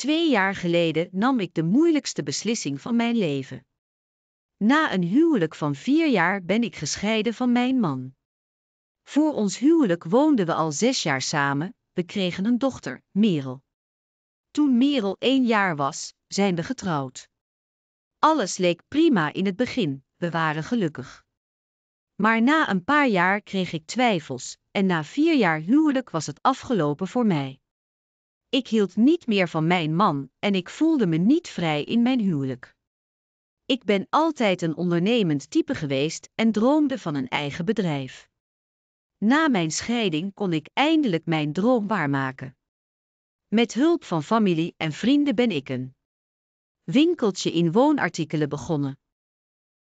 Twee jaar geleden nam ik de moeilijkste beslissing van mijn leven. Na een huwelijk van vier jaar ben ik gescheiden van mijn man. Voor ons huwelijk woonden we al zes jaar samen, we kregen een dochter, Merel. Toen Merel één jaar was, zijn we getrouwd. Alles leek prima in het begin, we waren gelukkig. Maar na een paar jaar kreeg ik twijfels, en na vier jaar huwelijk was het afgelopen voor mij. Ik hield niet meer van mijn man en ik voelde me niet vrij in mijn huwelijk. Ik ben altijd een ondernemend type geweest en droomde van een eigen bedrijf. Na mijn scheiding kon ik eindelijk mijn droom waarmaken. Met hulp van familie en vrienden ben ik een winkeltje in woonartikelen begonnen.